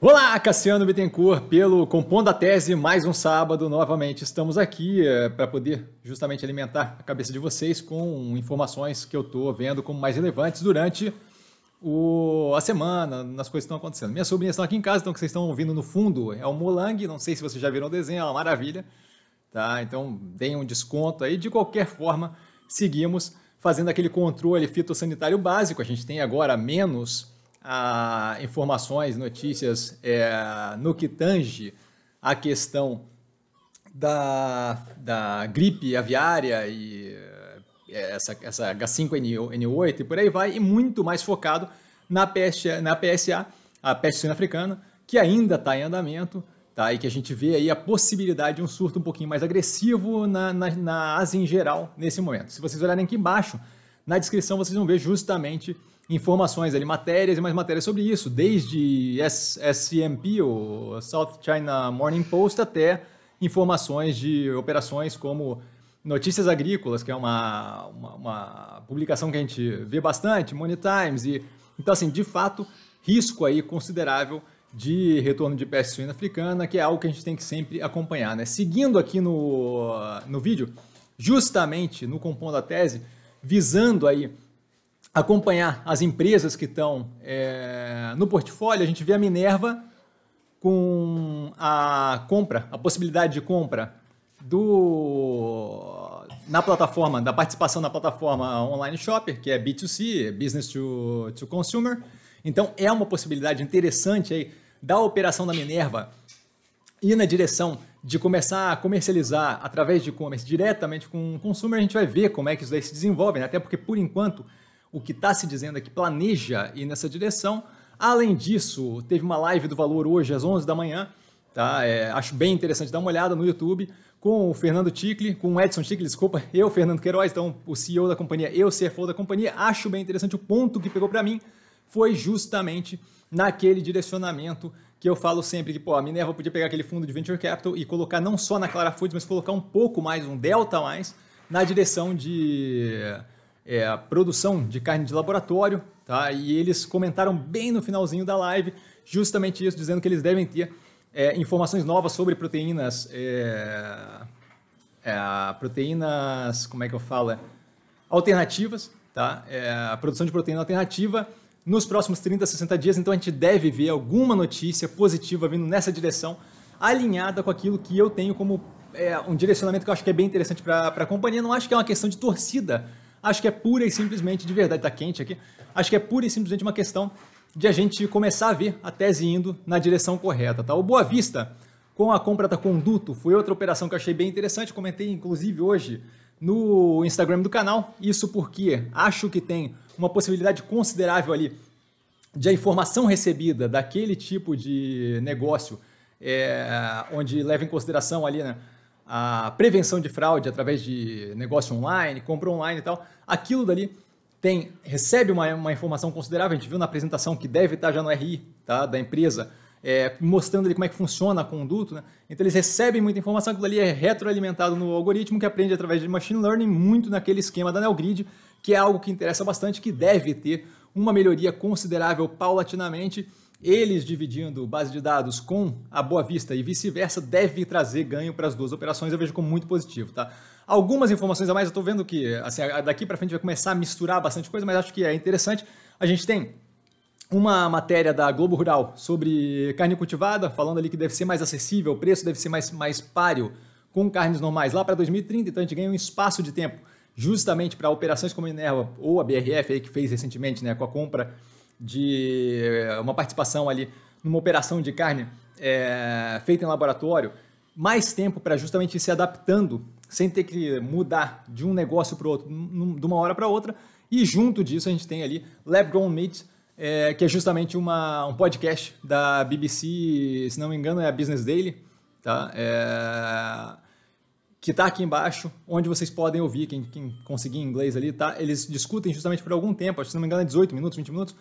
Olá, Cassiano Bittencourt, pelo Compondo a Tese, mais um sábado, novamente estamos aqui é, eh, para poder justamente alimentar a cabeça de vocês com informações que eu estou vendo como mais relevantes durante o, a semana, nas coisas que estão acontecendo. minha sobrinhas aqui em casa, então o que vocês estão ouvindo no fundo é o Molang, não sei se vocês já viram o desenho, é uma maravilha, tá? Então deem um desconto aí, de qualquer forma, seguimos fazendo aquele controle fitossanitário básico, a gente tem agora menos a informações, notícias é, no que tange a questão da, da gripe aviária e é, essa, essa H5N8 e por aí vai, e muito mais focado na, peste, na PSA, a peste suína africana, que ainda está em andamento, tá? e que a gente vê aí a possibilidade de um surto um pouquinho mais agressivo na, na, na Ásia em geral nesse momento. Se vocês olharem aqui embaixo, na descrição vocês vão ver justamente informações ali, matérias e mais matérias sobre isso, desde SCMP, o South China Morning Post, até informações de operações como Notícias Agrícolas, que é uma, uma, uma publicação que a gente vê bastante, Money Times, e então assim, de fato, risco aí considerável de retorno de peste suína africana, que é algo que a gente tem que sempre acompanhar. Né? Seguindo aqui no, no vídeo, justamente no compondo da tese, visando aí acompanhar as empresas que estão é, no portfólio, a gente vê a Minerva com a compra, a possibilidade de compra do na plataforma, da participação na plataforma online shopper, que é B2C, business to, to consumer. Então é uma possibilidade interessante aí da operação da Minerva ir na direção de começar a comercializar através de e-commerce diretamente com o consumer, a gente vai ver como é que isso daí se desenvolve, né? até porque por enquanto o que está se dizendo é que planeja ir nessa direção. Além disso, teve uma live do Valor hoje às 11 da manhã, tá? É, acho bem interessante dar uma olhada no YouTube com o Fernando Ticle, com o Edson Ticle, desculpa, eu, Fernando Queiroz, então o CEO da companhia, eu, CFO da companhia, acho bem interessante o ponto que pegou para mim foi justamente naquele direcionamento que eu falo sempre que, pô, a Minerva podia pegar aquele fundo de venture capital e colocar não só na Clara Foods, mas colocar um pouco mais, um delta mais, na direção de é, a produção de carne de laboratório, tá? E eles comentaram bem no finalzinho da live justamente isso, dizendo que eles devem ter é, informações novas sobre proteínas, é, é proteínas, como é que eu falo, é, alternativas, tá? É, a produção de proteína alternativa nos próximos 30, 60 dias, então a gente deve ver alguma notícia positiva vindo nessa direção, alinhada com aquilo que eu tenho como é, um direcionamento que eu acho que é bem interessante para a companhia. Não acho que é uma questão de torcida Acho que é pura e simplesmente, de verdade, está quente aqui, acho que é pura e simplesmente uma questão de a gente começar a ver a tese indo na direção correta. Tá? O Boa Vista, com a compra da Conduto, foi outra operação que eu achei bem interessante, comentei inclusive hoje no Instagram do canal, isso porque acho que tem uma possibilidade considerável ali de a informação recebida daquele tipo de negócio é, onde leva em consideração ali, né, a prevenção de fraude através de negócio online, compra online e tal, aquilo dali tem, recebe uma, uma informação considerável, a gente viu na apresentação que deve estar já no RI tá, da empresa, é, mostrando ali como é que funciona a conduto, né? então eles recebem muita informação, aquilo ali é retroalimentado no algoritmo que aprende através de machine learning, muito naquele esquema da NeoGrid, que é algo que interessa bastante, que deve ter uma melhoria considerável paulatinamente, eles dividindo base de dados com a Boa Vista e vice-versa deve trazer ganho para as duas operações, eu vejo como muito positivo, tá? Algumas informações a mais, eu estou vendo que assim, daqui para frente vai começar a misturar bastante coisa, mas acho que é interessante. A gente tem uma matéria da Globo Rural sobre carne cultivada, falando ali que deve ser mais acessível, o preço deve ser mais, mais páreo com carnes normais lá para 2030, então a gente ganha um espaço de tempo justamente para operações como a Minerva ou a BRF aí que fez recentemente né, com a compra de eh, uma participação ali numa operação de carne é, feita em laboratório, mais tempo para justamente ir se adaptando, sem ter que mudar de um negócio para o outro, de uma hora para outra. E junto disso a gente tem ali Lab Grown Meat, é, eh, que é justamente uma, um podcast da BBC, se não me engano é a Business Daily, tá? É, que está aqui embaixo, onde vocês podem ouvir, quem, quem conseguir inglês ali, tá? Eles discutem justamente por algum tempo, acho que se não me engano é 18 minutos, 20 minutos,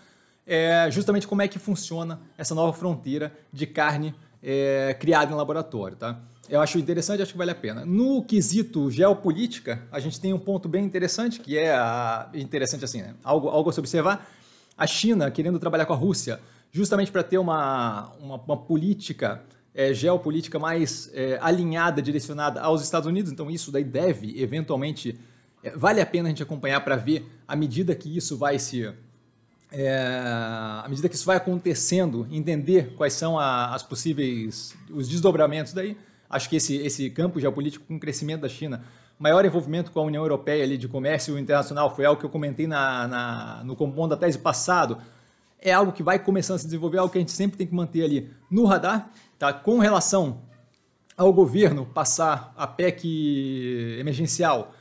é, justamente como é que funciona essa nova fronteira de carne é, criada em laboratório, tá? Eu acho interessante, acho que vale a pena. No quesito geopolítica, a gente tem um ponto bem interessante, que é a, interessante assim, né? algo, algo a se observar. A China querendo trabalhar com a Rússia, justamente para ter uma, uma, uma política é, geopolítica mais é, alinhada, direcionada aos Estados Unidos. Então, isso daí deve, eventualmente, é, vale a pena a gente acompanhar para ver à medida que isso vai se é, à medida que isso vai acontecendo, entender quais são a, as possíveis os desdobramentos daí. Acho que esse, esse campo geopolítico com o crescimento da China, maior envolvimento com a União Europeia ali, de comércio internacional, foi algo que eu comentei na, na no compondo da tese passado, é algo que vai começando a se desenvolver, algo que a gente sempre tem que manter ali no radar. Tá? Com relação ao governo passar a PEC emergencial,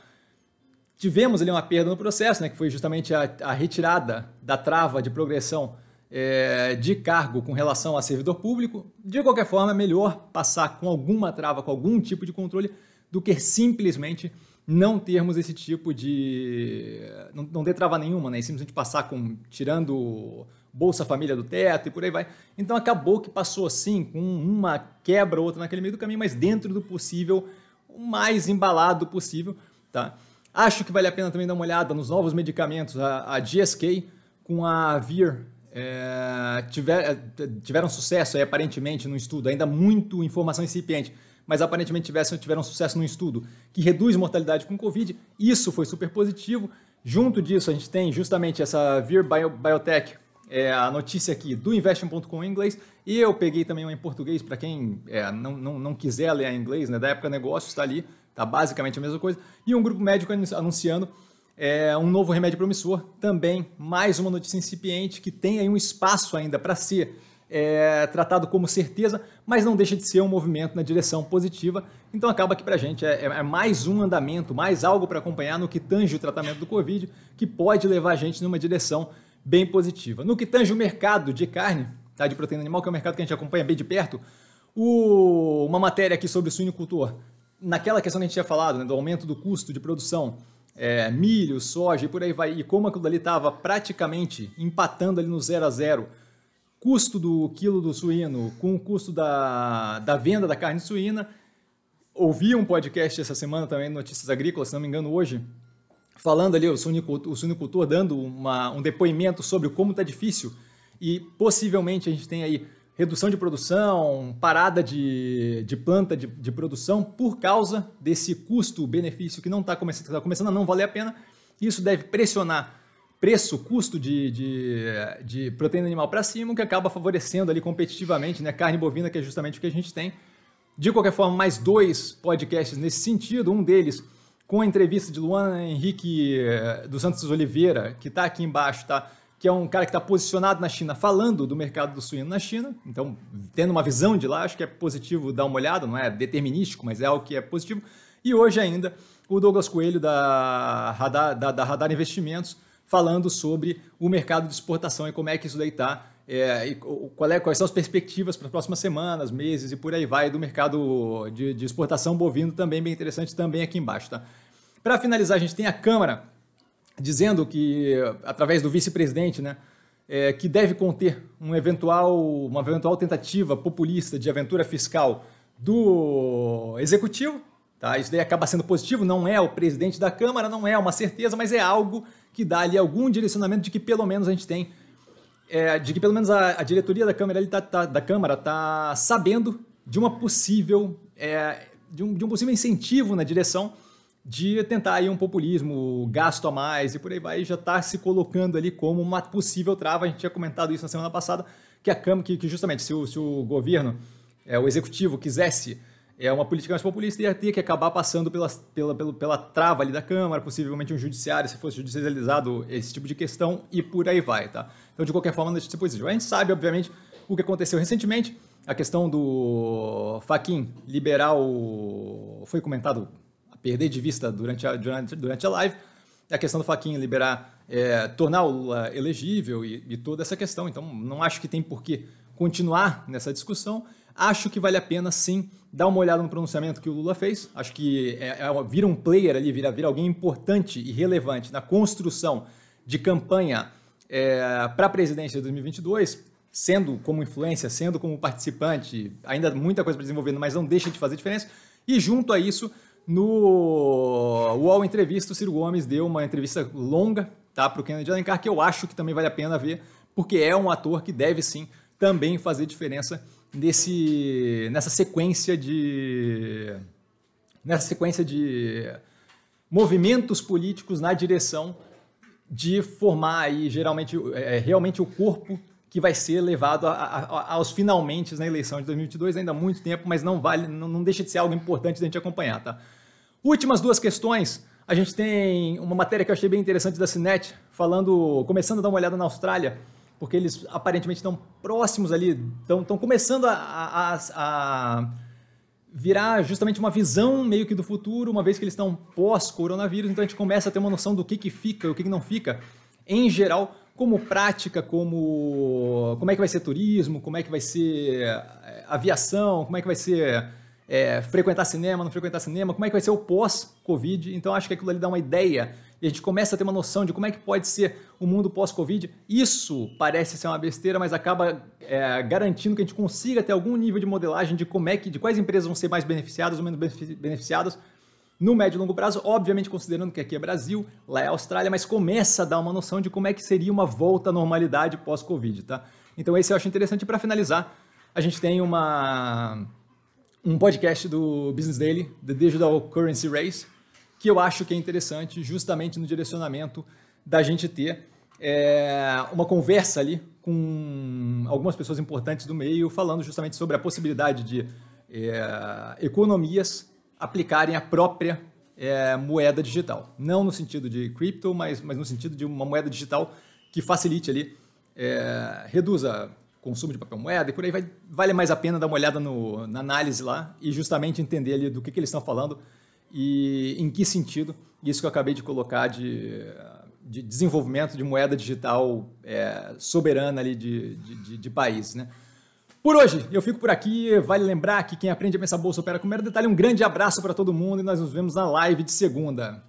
tivemos ali uma perda no processo, né, que foi justamente a, a retirada da trava de progressão é, de cargo com relação a servidor público, de qualquer forma, é melhor passar com alguma trava, com algum tipo de controle, do que simplesmente não termos esse tipo de. não, não ter trava nenhuma, né? E simplesmente passar com. tirando Bolsa Família do teto e por aí vai. Então acabou que passou assim, com uma quebra ou outra naquele meio do caminho, mas dentro do possível, o mais embalado possível, tá? Acho que vale a pena também dar uma olhada nos novos medicamentos, a, a GSK com a Vir é, tiver, é, tiveram sucesso aí, aparentemente no estudo, ainda muito informação incipiente, mas aparentemente tivessem, tiveram sucesso no estudo que reduz mortalidade com Covid, isso foi super positivo. Junto disso, a gente tem justamente essa Vir Bio, Biotech, é, a notícia aqui do Investing.com em inglês, e eu peguei também uma em português, para quem é, não, não, não quiser ler em inglês, né, da época negócio, está ali, tá basicamente a mesma coisa, e um grupo médico anunciando é um novo remédio promissor, também mais uma notícia incipiente que tem aí um espaço ainda para ser é, tratado como certeza, mas não deixa de ser um movimento na direção positiva. Então acaba que para a gente é, é, é, mais um andamento, mais algo para acompanhar no que tange o tratamento do Covid, que pode levar a gente numa direção bem positiva. No que tange o mercado de carne, tá, de proteína animal, que é um mercado que a gente acompanha bem de perto, o, uma matéria aqui sobre o suinocultor. Naquela questão que a gente tinha falado, né, do aumento do custo de produção é, milho, soja e por aí vai, e como aquilo dali estava praticamente empatando ali no zero a zero, custo do quilo do suíno com o custo da, da venda da carne suína, ouvi um podcast essa semana também, Notícias Agrícolas, se não me engano, hoje, falando ali, o suinicultor, o suinicultor dando uma, um depoimento sobre como está difícil e possivelmente a gente tem aí redução de produção, parada de, de planta de, de produção por causa desse custo-benefício que não está começando, tá começando a não valer a pena. Isso deve pressionar preço, custo de, de, de proteína animal para cima, o que acaba favorecendo ali competitivamente, né? Carne bovina, que é justamente o que a gente tem. De qualquer forma, mais dois podcasts nesse sentido. Um deles com a entrevista de Luana Henrique eh, dos Santos Oliveira, que está aqui embaixo, tá? que é um cara que está posicionado na China, falando do mercado do suíno na China. Então, tendo uma visão de lá, acho que é positivo dar uma olhada, não é determinístico, mas é algo que é positivo. E hoje ainda, o Douglas Coelho, da Radar, da, da Radar Investimentos, falando sobre o mercado de exportação e como é que isso daí está, é, é, quais são as perspectivas para as próximas semanas, meses e por aí vai do mercado de, de exportação bovino, também bem interessante, também aqui embaixo. Tá? Para finalizar, a gente tem a Câmara dizendo que, através do vice-presidente, né, é, que deve conter um eventual, uma eventual tentativa populista de aventura fiscal do executivo. Tá? Isso daí acaba sendo positivo, não é o presidente da Câmara, não é uma certeza, mas é algo que dá ali algum direcionamento de que pelo menos a gente tem, é, de que pelo menos a, a diretoria da Câmara está tá, da Câmara tá sabendo de uma possível, é, de, um, de um possível incentivo na direção de tentar aí um populismo, gasto a mais e por aí vai, já está se colocando ali como uma possível trava. A gente tinha comentado isso na semana passada, que a Câmara, que, que, justamente se o, se o governo, é, o executivo, quisesse é uma política mais populista, ia ter que acabar passando pela, pela, pela, pela trava ali da Câmara, possivelmente um judiciário, se fosse judicializado esse tipo de questão, e por aí vai, tá? Então, de qualquer forma, notícia positivo. A gente sabe, obviamente, o que aconteceu recentemente, a questão do Faquin liberal foi comentado perder de vista durante a, durante, durante a live, é a questão do Faquinha liberar, é, tornar o Lula elegível e, e, toda essa questão. Então, não acho que tem por que continuar nessa discussão. Acho que vale a pena, sim, dar uma olhada no pronunciamento que o Lula fez. Acho que é, é, vira um player ali, vira, vira alguém importante e relevante na construção de campanha é, para a presidência de 2022, sendo como influência, sendo como participante, ainda muita coisa para desenvolver, mas não deixa de fazer diferença. E junto a isso, no UOL Entrevista, o Ciro Gomes deu uma entrevista longa tá, para o Kennedy Alencar, que eu acho que também vale a pena ver, porque é um ator que deve sim também fazer diferença nesse, nessa sequência de. nessa sequência de movimentos políticos na direção de formar aí geralmente é, realmente o corpo que vai ser levado a, a, aos finalmente na eleição de 2022, ainda há muito tempo, mas não vale, não, não deixa de ser algo importante da gente acompanhar, tá? Últimas duas questões. A gente tem uma matéria que eu achei bem interessante da Cinet, falando, começando a dar uma olhada na Austrália, porque eles aparentemente estão próximos ali, estão, estão começando a, a, a virar justamente uma visão meio que do futuro, uma vez que eles estão pós-coronavírus, então a gente começa a ter uma noção do que, que fica e o que, que não fica, em geral, como prática, como como é que vai ser turismo, como é que vai ser eh, aviação, como é que vai ser é, frequentar cinema, não frequentar cinema, como é que vai ser o pós-Covid. Então acho que aquilo ali dá uma ideia e a gente começa a ter uma noção de como é que pode ser o mundo pós-Covid. Isso parece ser uma besteira, mas acaba é, garantindo que a gente consiga ter algum nível de modelagem de como é que, de quais empresas vão ser mais beneficiadas ou menos beneficiadas no médio e longo prazo, obviamente considerando que aqui é Brasil, lá é Austrália, mas começa a dar uma noção de como é que seria uma volta à normalidade pós-Covid, tá? Então esse eu acho interessante. Para finalizar, a gente tem uma um podcast do Business Daily, The Digital Currency Race, que eu acho que é interessante justamente no direcionamento da gente ter é, uma conversa ali com algumas pessoas importantes do meio falando justamente sobre a possibilidade de é, economias aplicarem a própria é, moeda digital. Não no sentido de cripto, mas, mas no sentido de uma moeda digital que facilite ali, é, reduza consumo de papel moeda e por aí vai, vale mais a pena dar uma olhada no, na análise lá e justamente entender ali do que, que eles estão falando e em que sentido isso que eu acabei de colocar de, de desenvolvimento de moeda digital é, soberana ali de, de, de, de país, né? Por hoje, eu fico por aqui. Vale lembrar que quem aprende a pensar bolsa opera com mero detalhe. Um grande abraço para todo mundo e nós nos vemos na live de segunda.